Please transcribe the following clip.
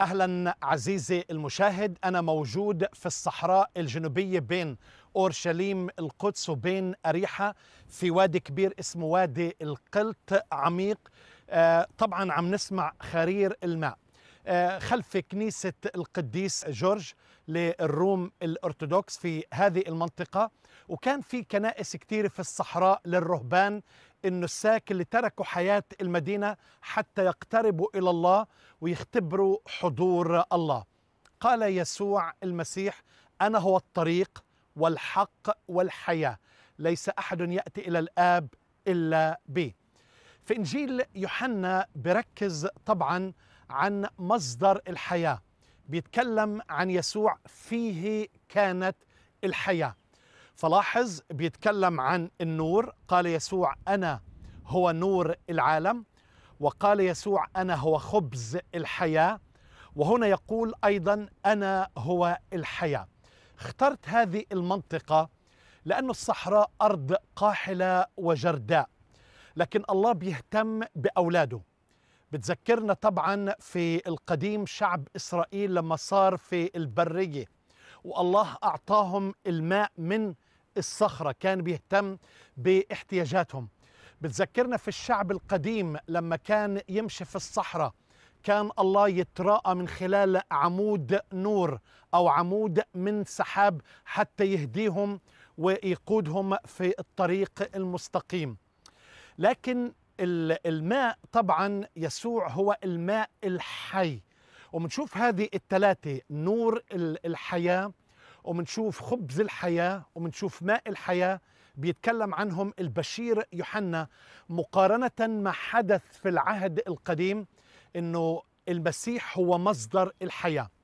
اهلا عزيزي المشاهد انا موجود في الصحراء الجنوبيه بين اورشليم القدس وبين اريحه في وادي كبير اسمه وادي القلت عميق آه، طبعا عم نسمع خرير الماء آه، خلف كنيسة القديس جورج للروم الأرثوذكس في هذه المنطقة وكان في كنائس كتير في الصحراء للرهبان النساك اللي تركوا حياة المدينة حتى يقتربوا إلى الله ويختبروا حضور الله قال يسوع المسيح أنا هو الطريق والحق والحياة ليس أحد يأتي إلى الآب إلا بي في إنجيل يوحنا بركز طبعاً عن مصدر الحياه بيتكلم عن يسوع فيه كانت الحياه فلاحظ بيتكلم عن النور قال يسوع انا هو نور العالم وقال يسوع انا هو خبز الحياه وهنا يقول ايضا انا هو الحياه اخترت هذه المنطقه لأن الصحراء أرض قاحلة وجرداء لكن الله بيهتم بأولاده بتذكرنا طبعا في القديم شعب إسرائيل لما صار في البرية والله أعطاهم الماء من الصخرة كان بيهتم باحتياجاتهم بتذكرنا في الشعب القديم لما كان يمشي في الصحراء كان الله يتراءى من خلال عمود نور أو عمود من سحاب حتى يهديهم ويقودهم في الطريق المستقيم لكن الماء طبعا يسوع هو الماء الحي وبنشوف هذه الثلاثة نور الحياة وبنشوف خبز الحياة وبنشوف ماء الحياة بيتكلم عنهم البشير يوحنا مقارنة ما حدث في العهد القديم انه المسيح هو مصدر الحياه